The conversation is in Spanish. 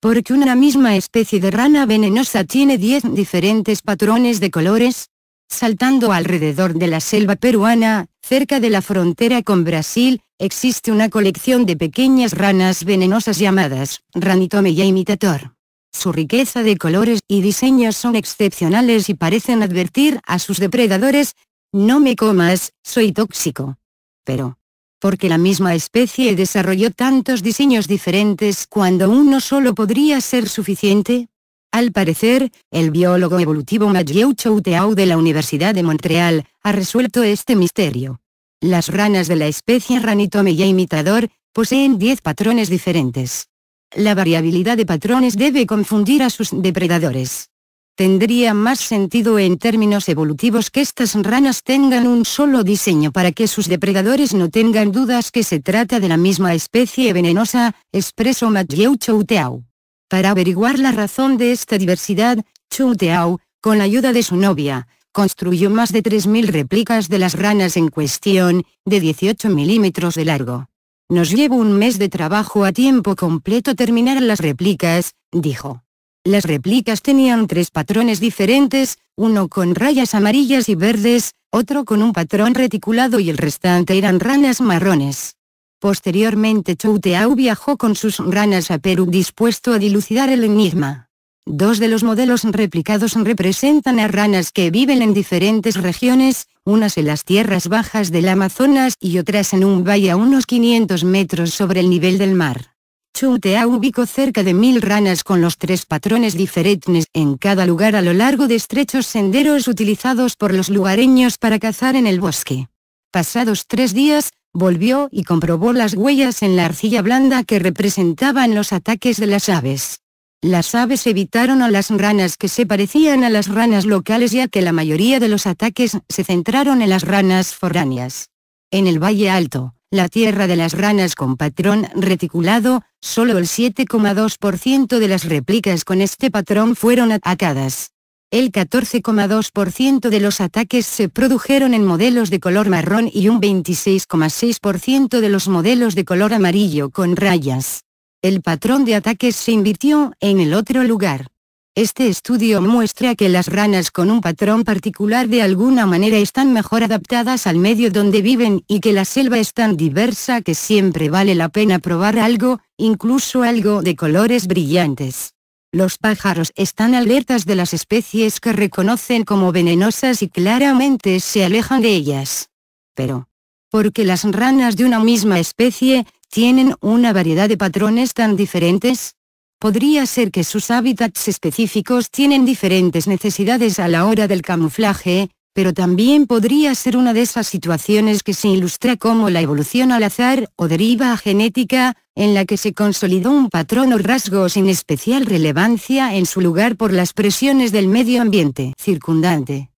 porque una misma especie de rana venenosa tiene 10 diferentes patrones de colores, saltando alrededor de la selva peruana, cerca de la frontera con Brasil, existe una colección de pequeñas ranas venenosas llamadas Ranitomeya imitator. Su riqueza de colores y diseños son excepcionales y parecen advertir a sus depredadores, no me comas, soy tóxico. Pero, porque la misma especie desarrolló tantos diseños diferentes cuando uno solo podría ser suficiente? Al parecer, el biólogo evolutivo Mathieu Chouteau de la Universidad de Montreal, ha resuelto este misterio. Las ranas de la especie Ranitomeya imitador, poseen 10 patrones diferentes. La variabilidad de patrones debe confundir a sus depredadores tendría más sentido en términos evolutivos que estas ranas tengan un solo diseño para que sus depredadores no tengan dudas que se trata de la misma especie venenosa, expresó chou Chouteau. Para averiguar la razón de esta diversidad, Chouteau, con la ayuda de su novia, construyó más de 3.000 réplicas de las ranas en cuestión, de 18 milímetros de largo. Nos lleva un mes de trabajo a tiempo completo terminar las réplicas, dijo. Las réplicas tenían tres patrones diferentes, uno con rayas amarillas y verdes, otro con un patrón reticulado y el restante eran ranas marrones. Posteriormente Chouteau viajó con sus ranas a Perú dispuesto a dilucidar el enigma. Dos de los modelos replicados representan a ranas que viven en diferentes regiones, unas en las tierras bajas del Amazonas y otras en un valle a unos 500 metros sobre el nivel del mar. Chutea ubicó cerca de mil ranas con los tres patrones diferentes en cada lugar a lo largo de estrechos senderos utilizados por los lugareños para cazar en el bosque. Pasados tres días, volvió y comprobó las huellas en la arcilla blanda que representaban los ataques de las aves. Las aves evitaron a las ranas que se parecían a las ranas locales ya que la mayoría de los ataques se centraron en las ranas foráneas. En el Valle Alto, la tierra de las ranas con patrón reticulado, solo el 7,2% de las réplicas con este patrón fueron atacadas. El 14,2% de los ataques se produjeron en modelos de color marrón y un 26,6% de los modelos de color amarillo con rayas. El patrón de ataques se invirtió en el otro lugar. Este estudio muestra que las ranas con un patrón particular de alguna manera están mejor adaptadas al medio donde viven y que la selva es tan diversa que siempre vale la pena probar algo, incluso algo de colores brillantes. Los pájaros están alertas de las especies que reconocen como venenosas y claramente se alejan de ellas. Pero, ¿por qué las ranas de una misma especie, tienen una variedad de patrones tan diferentes? podría ser que sus hábitats específicos tienen diferentes necesidades a la hora del camuflaje, pero también podría ser una de esas situaciones que se ilustra como la evolución al azar o deriva genética, en la que se consolidó un patrón o rasgo sin especial relevancia en su lugar por las presiones del medio ambiente circundante.